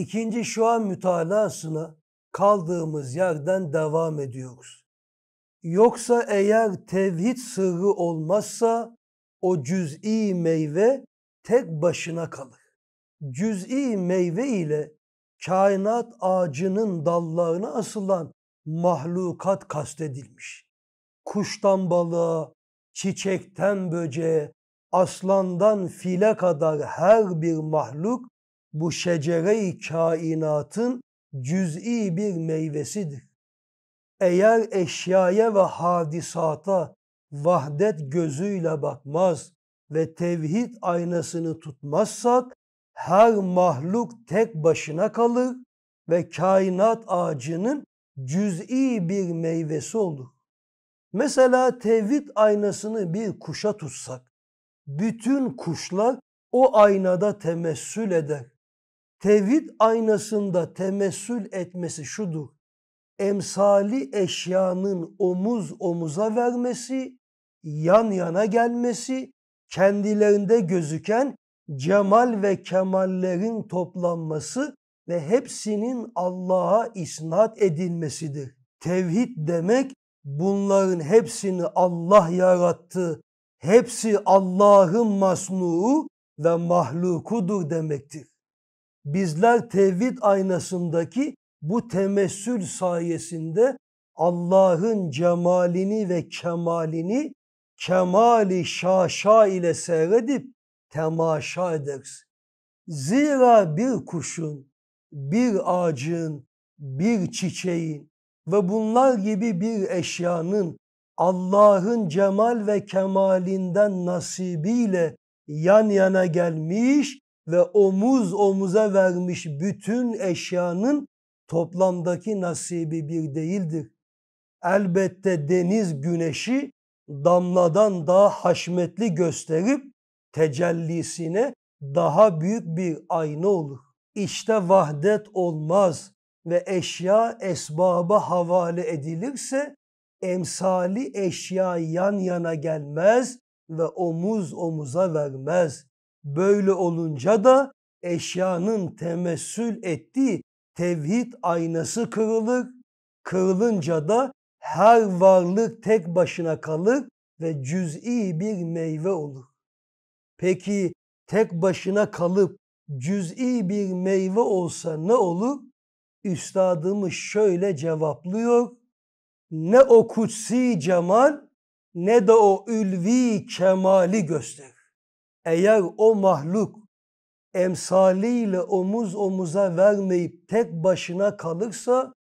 İkinci şu an mütalasına kaldığımız yerden devam ediyoruz. Yoksa eğer tevhid sırrı olmazsa o cüz'i meyve tek başına kalır. Cüz'i meyve ile kainat ağacının dallarına asılan mahlukat kastedilmiş. Kuştan balığa, çiçekten böceğe, aslandan file kadar her bir mahluk bu şecere-i kainatın cüz'i bir meyvesidir. Eğer eşyaya ve hadisata vahdet gözüyle bakmaz ve tevhid aynasını tutmazsak her mahluk tek başına kalır ve kainat ağacının cüz'i bir meyvesi olur. Mesela tevhid aynasını bir kuşa tutsak, bütün kuşlar o aynada temessül eder tevhid aynasında temessül etmesi şudur. Emsali eşyanın omuz omuza vermesi, yan yana gelmesi, kendilerinde gözüken cemal ve kemallerin toplanması ve hepsinin Allah'a isnat edilmesidir. Tevhid demek bunların hepsini Allah yarattı, hepsi Allah'ın masnuğu ve mahlukudur demektir bizler tevhid aynasındaki bu temessül sayesinde Allah'ın cemalini ve kemalini kemali şaşa ile seyredip temaşa ederiz. Zira bir kuşun, bir ağacın, bir çiçeğin ve bunlar gibi bir eşyanın Allah'ın cemal ve kemalinden nasibiyle yan yana gelmiş ve omuz omuza vermiş bütün eşyanın toplamdaki nasibi bir değildir. Elbette deniz güneşi damladan daha haşmetli gösterip tecellisine daha büyük bir ayna olur. İşte vahdet olmaz ve eşya esbaba havale edilirse emsali eşya yan yana gelmez ve omuz omuza vermez. Böyle olunca da eşyanın temessül ettiği tevhid aynası kırılır. Kırılınca da her varlık tek başına kalır ve cüz'i bir meyve olur. Peki tek başına kalıp cüz'i bir meyve olsa ne olur? Üstadımız şöyle cevaplıyor. Ne o kutsi cemal ne de o ülvi kemali gösterir eğer o mahluk emsaliyle omuz omuza vermeyip tek başına kalırsa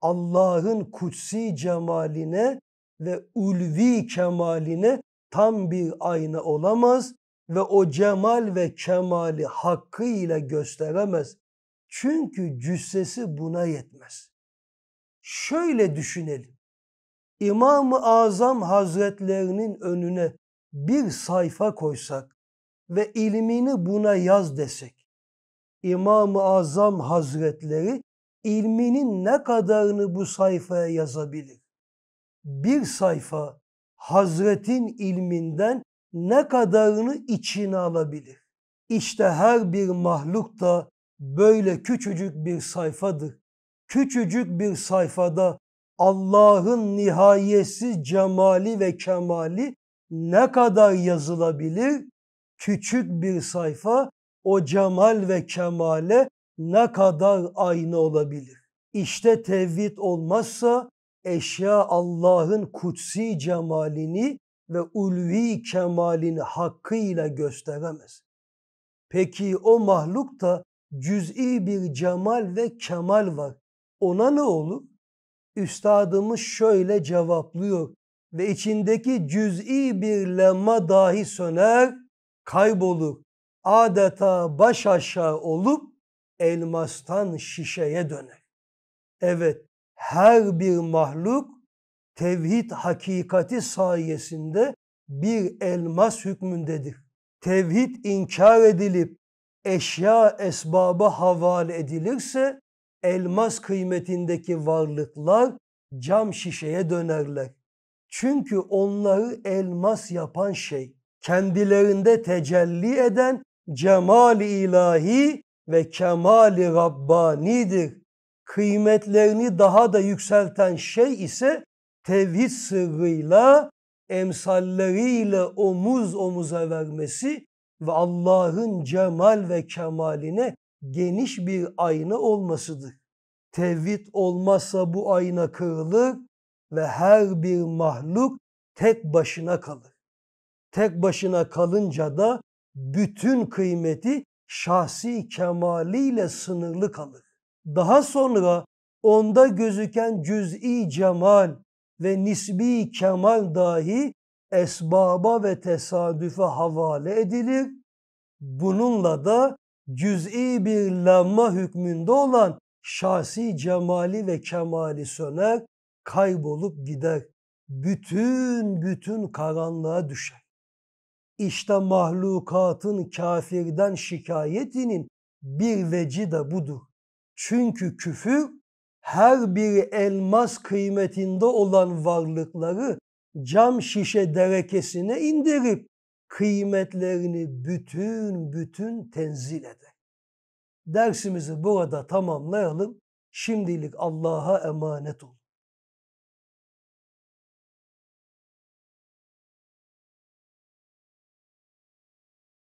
Allah'ın kutsi cemaline ve ulvi kemaline tam bir ayna olamaz ve o cemal ve kemali hakkıyla gösteremez. Çünkü cüssesi buna yetmez. Şöyle düşünelim. İmam-ı Azam Hazretlerinin önüne bir sayfa koysak ve ilmini buna yaz desek. İmam-ı Azam Hazretleri ilminin ne kadarını bu sayfaya yazabilir? Bir sayfa Hazretin ilminden ne kadarını içine alabilir? İşte her bir mahluk da böyle küçücük bir sayfadır. Küçücük bir sayfada Allah'ın nihayetsiz cemali ve kemali ne kadar yazılabilir? küçük bir sayfa o cemal ve kemale ne kadar aynı olabilir? İşte tevhid olmazsa eşya Allah'ın kutsi cemalini ve ulvi kemalini hakkıyla gösteremez. Peki o mahlukta cüz'i bir cemal ve kemal var. Ona ne olur? Üstadımız şöyle cevaplıyor ve içindeki cüz'i bir lemma dahi söner kaybolup adeta baş aşağı olup elmastan şişeye döner. Evet her bir mahluk tevhid hakikati sayesinde bir elmas hükmündedir. Tevhid inkar edilip eşya esbaba havale edilirse elmas kıymetindeki varlıklar cam şişeye dönerler. Çünkü onları elmas yapan şey kendilerinde tecelli eden cemali ilahi ve kemali rabbanidir. Kıymetlerini daha da yükselten şey ise tevhid sırrıyla emsalleriyle omuz omuza vermesi ve Allah'ın cemal ve kemaline geniş bir ayna olmasıdır. Tevhid olmazsa bu ayna kırılır ve her bir mahluk tek başına kalır. Tek başına kalınca da bütün kıymeti şahsi kemaliyle sınırlı kalır. Daha sonra onda gözüken cüz'i cemal ve nisbi kemal dahi esbaba ve tesadüfe havale edilir. Bununla da cüz'i bir lamma hükmünde olan şahsi cemali ve kemali söner, kaybolup gider. Bütün bütün karanlığa düşer. İşte mahlukatın kafirden şikayetinin bir veci de budur. Çünkü küfür her bir elmas kıymetinde olan varlıkları cam şişe derekesine indirip kıymetlerini bütün bütün tenzil eder. Dersimizi burada tamamlayalım. Şimdilik Allah'a emanet olun.